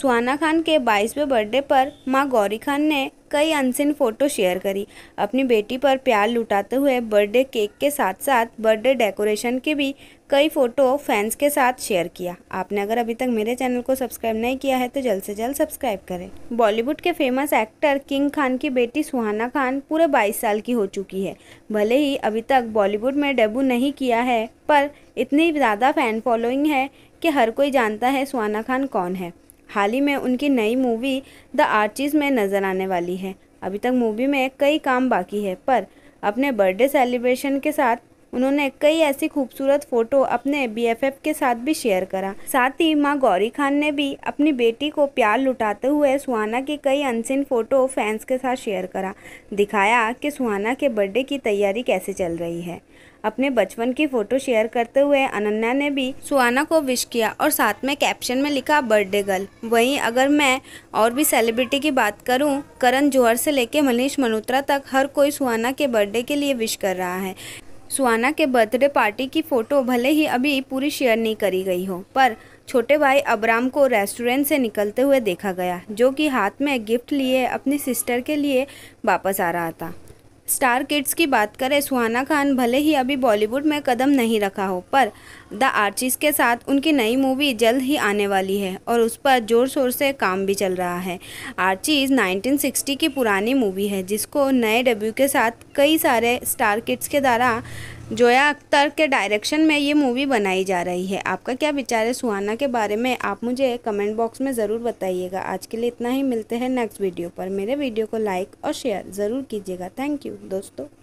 सुहाना खान के बाईसवें बर्थडे पर मां गौरी खान ने कई अनसिन फ़ोटो शेयर करी अपनी बेटी पर प्यार लुटाते हुए बर्थडे केक के साथ साथ बर्थडे डेकोरेशन के भी कई फ़ोटो फैंस के साथ शेयर किया आपने अगर अभी तक मेरे चैनल को सब्सक्राइब नहीं किया है तो जल्द से जल्द सब्सक्राइब करें बॉलीवुड के फेमस एक्टर किंग खान की बेटी सुहाना खान पूरे 22 साल की हो चुकी है भले ही अभी तक बॉलीवुड में डेब्यू नहीं किया है पर इतनी ज़्यादा फ़ैन फॉलोइंग है कि हर कोई जानता है सुहाना खान कौन है हाल ही में उनकी नई मूवी द आर्चीज़ में नज़र आने वाली है अभी तक मूवी में कई काम बाकी है पर अपने बर्थडे सेलिब्रेशन के साथ उन्होंने कई ऐसी खूबसूरत फ़ोटो अपने बीएफएफ के साथ भी शेयर करा साथ ही माँ गौरी खान ने भी अपनी बेटी को प्यार लुटाते हुए सुहाना के कई अनसिन फ़ोटो फैंस के साथ शेयर करा दिखाया कि सुहाना के बर्थडे की तैयारी कैसे चल रही है अपने बचपन की फ़ोटो शेयर करते हुए अनन्या ने भी सुहाना को विश किया और साथ में कैप्शन में लिखा बर्थडे गर्ल वहीं अगर मैं और भी सेलिब्रिटी की बात करूं करण जौहर से लेकर मनीष मल्होत्रा तक हर कोई सुहाना के बर्थडे के लिए विश कर रहा है सुहाना के बर्थडे पार्टी की फ़ोटो भले ही अभी पूरी शेयर नहीं करी गई हो पर छोटे भाई अबराम को रेस्टोरेंट से निकलते हुए देखा गया जो कि हाथ में गिफ्ट लिए अपनी सिस्टर के लिए वापस आ रहा था स्टार किड्स की बात करें सुहाना खान भले ही अभी बॉलीवुड में कदम नहीं रखा हो पर द आर्चिस के साथ उनकी नई मूवी जल्द ही आने वाली है और उस पर ज़ोर शोर से काम भी चल रहा है आर्चिस 1960 की पुरानी मूवी है जिसको नए डेब्यू के साथ कई सारे स्टार किड्स के द्वारा जोया अख्तर के डायरेक्शन में ये मूवी बनाई जा रही है आपका क्या विचार है सुहाना के बारे में आप मुझे कमेंट बॉक्स में ज़रूर बताइएगा आज के लिए इतना ही मिलते हैं नेक्स्ट वीडियो पर मेरे वीडियो को लाइक और शेयर ज़रूर कीजिएगा थैंक यू दोस्तों